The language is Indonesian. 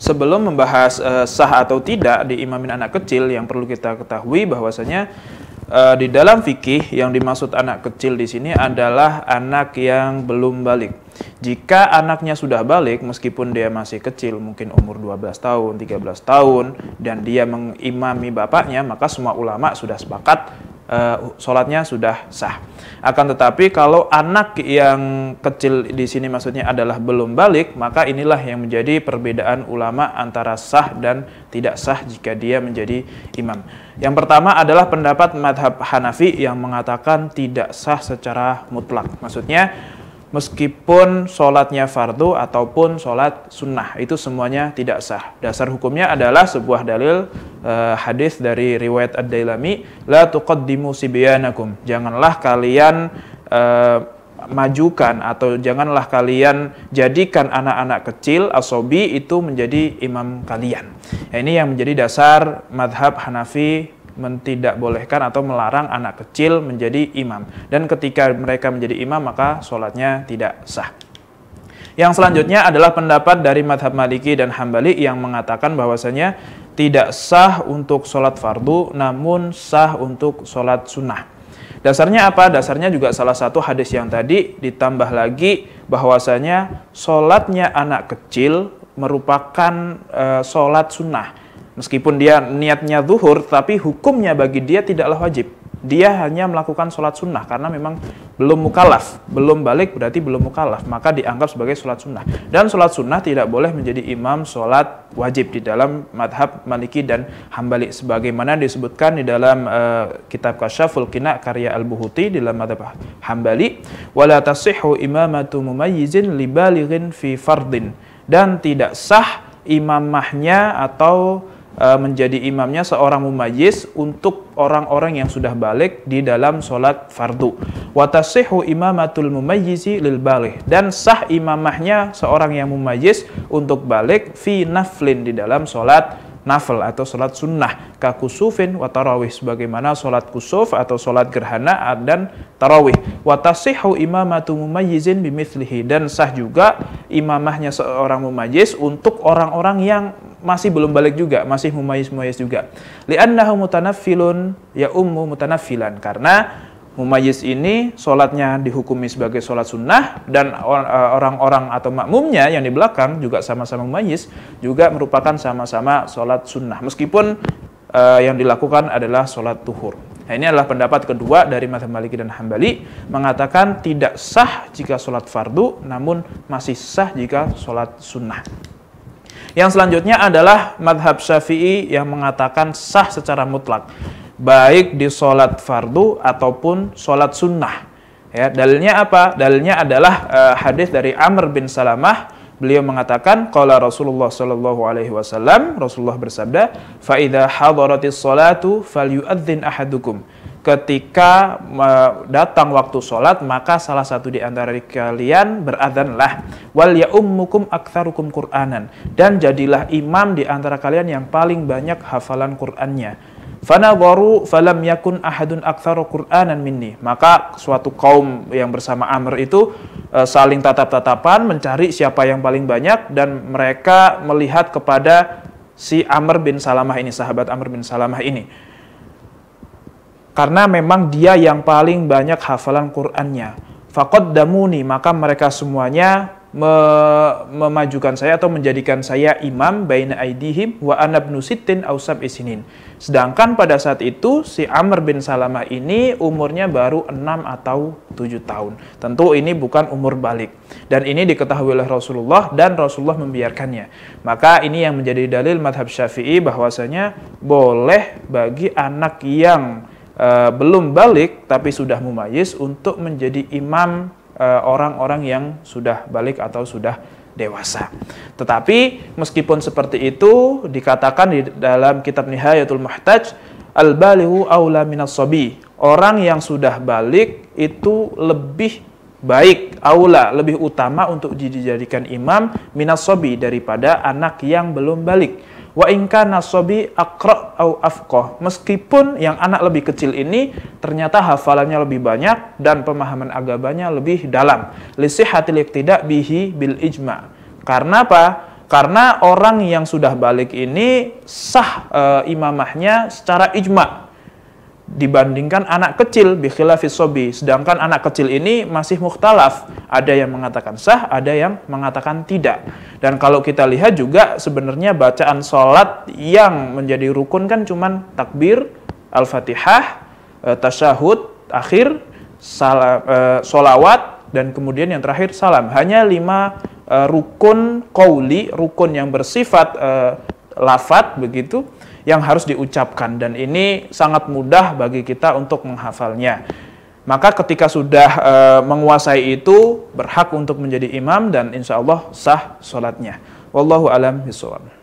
sebelum membahas uh, sah atau tidak di imamin anak kecil yang perlu kita ketahui bahwasanya uh, di dalam fikih yang dimaksud anak kecil di sini adalah anak yang belum balik. Jika anaknya sudah balik meskipun dia masih kecil mungkin umur 12 tahun, 13 tahun dan dia mengimami bapaknya maka semua ulama sudah sepakat uh, sholatnya sudah sah. Akan tetapi kalau anak yang kecil di sini maksudnya adalah belum balik, maka inilah yang menjadi perbedaan ulama antara sah dan tidak sah jika dia menjadi imam. Yang pertama adalah pendapat madhab Hanafi yang mengatakan tidak sah secara mutlak. Maksudnya meskipun sholatnya fardu ataupun sholat sunnah itu semuanya tidak sah. Dasar hukumnya adalah sebuah dalil eh, hadis dari riwayat ad-Dailami, la tuqaddimu sibyanakum. Janganlah kalian eh, majukan atau janganlah kalian jadikan anak-anak kecil asobi itu menjadi imam kalian. Ya, ini yang menjadi dasar madhab Hanafi bolehkan atau melarang anak kecil menjadi imam. Dan ketika mereka menjadi imam maka sholatnya tidak sah. Yang selanjutnya adalah pendapat dari madhab Maliki dan Hambali yang mengatakan bahwasanya tidak sah untuk sholat fardu namun sah untuk sholat sunnah. Dasarnya apa? Dasarnya juga salah satu hadis yang tadi ditambah lagi bahwasanya sholatnya anak kecil merupakan e, sholat sunnah Meskipun dia niatnya zuhur, tapi hukumnya bagi dia tidaklah wajib. Dia hanya melakukan sholat sunnah karena memang belum mukalaf. belum balik berarti belum mukalaf. maka dianggap sebagai sholat sunnah. Dan sholat sunnah tidak boleh menjadi imam sholat wajib di dalam madhab Maliki dan Hambali, sebagaimana disebutkan di dalam uh, kitab Kasyaful Kina karya Al-Buhuti di dalam madhab Hambali, wala tasihhu imamatu mumayizin libalirin fi fardin dan tidak sah imamahnya atau Eh, menjadi imamnya seorang mumayyiz untuk orang-orang yang sudah balik di dalam sholat fardu. Watasihu imamatul mumayyizi lil balik dan sah imamahnya seorang yang mumayyiz untuk balik fi naflin di dalam sholat nafl atau sholat sunnah kaku wa tarawih sebagaimana sholat kusuf atau sholat gerhana dan tarawih wa imamatul imamatu mumayyizin bimithlihi dan sah juga imamahnya seorang mumayyiz untuk orang-orang yang masih belum balik juga, masih mumayis-mumayis juga. Li'annahu mutanaffilun ya ummu mutanaffilan. Karena mumayis ini sholatnya dihukumi sebagai sholat sunnah dan e, orang-orang atau makmumnya yang di belakang juga sama-sama mumayis juga merupakan sama-sama sholat sunnah meskipun e, yang dilakukan adalah sholat tuhur. Nah, ini adalah pendapat kedua dari Madhab Maliki dan Hambali mengatakan tidak sah jika sholat fardu namun masih sah jika sholat sunnah. Yang selanjutnya adalah madhab syafi'i yang mengatakan sah secara mutlak. Baik di sholat fardu ataupun sholat sunnah. Ya, dalilnya apa? Dalilnya adalah uh, hadis dari Amr bin Salamah Beliau mengatakan qala Rasulullah sallallahu alaihi wasallam Rasulullah bersabda "Faidah idza hadaratis salatu falyu'adzin ahadukum ketika datang waktu sholat maka salah satu di antara kalian beradhanlah wal ya'ummukum aktsarukum qur'anan dan jadilah imam di antara kalian yang paling banyak hafalan Qur'annya Fanadharu falam yakun ahadun aktsaru Qur'anan minni. Maka suatu kaum yang bersama Amr itu e, saling tatap-tatapan mencari siapa yang paling banyak dan mereka melihat kepada si Amr bin Salamah ini, sahabat Amr bin Salamah ini karena memang dia yang paling banyak hafalan Qur'annya. Fakot damuni, maka mereka semuanya me memajukan saya atau menjadikan saya imam baina aidihim wa anab sittin ausab isinin. Sedangkan pada saat itu si Amr bin Salamah ini umurnya baru 6 atau 7 tahun. Tentu ini bukan umur balik. Dan ini diketahui oleh Rasulullah dan Rasulullah membiarkannya. Maka ini yang menjadi dalil madhab syafi'i bahwasanya boleh bagi anak yang Eh, belum balik tapi sudah mumayis untuk menjadi imam eh, orang-orang yang sudah balik atau sudah dewasa. Tetapi meskipun seperti itu dikatakan di dalam kitab Nihayatul Muhtaj al-balighu aula minas sobi. Orang yang sudah balik itu lebih baik, aula, lebih utama untuk dijadikan imam minas sobi daripada anak yang belum balik. Wa kana sobi akro au afqah. Meskipun yang anak lebih kecil ini ternyata hafalannya lebih banyak dan pemahaman agamanya lebih dalam. Lisihatil tidak bihi bil ijma. Karena apa? Karena orang yang sudah balik ini sah e, imamahnya secara ijma dibandingkan anak kecil bikhilafis sobi. Sedangkan anak kecil ini masih mukhtalaf. Ada yang mengatakan sah, ada yang mengatakan tidak. Dan kalau kita lihat juga sebenarnya bacaan sholat yang menjadi rukun kan cuma takbir, al-fatihah, eh, tasyahud, akhir, salam, eh, solawat, dan kemudian yang terakhir salam. Hanya lima eh, rukun kauli, rukun yang bersifat lafat begitu yang harus diucapkan dan ini sangat mudah bagi kita untuk menghafalnya. Maka ketika sudah e, menguasai itu berhak untuk menjadi imam dan insya Allah sah sholatnya. Wallahu alam bisawab.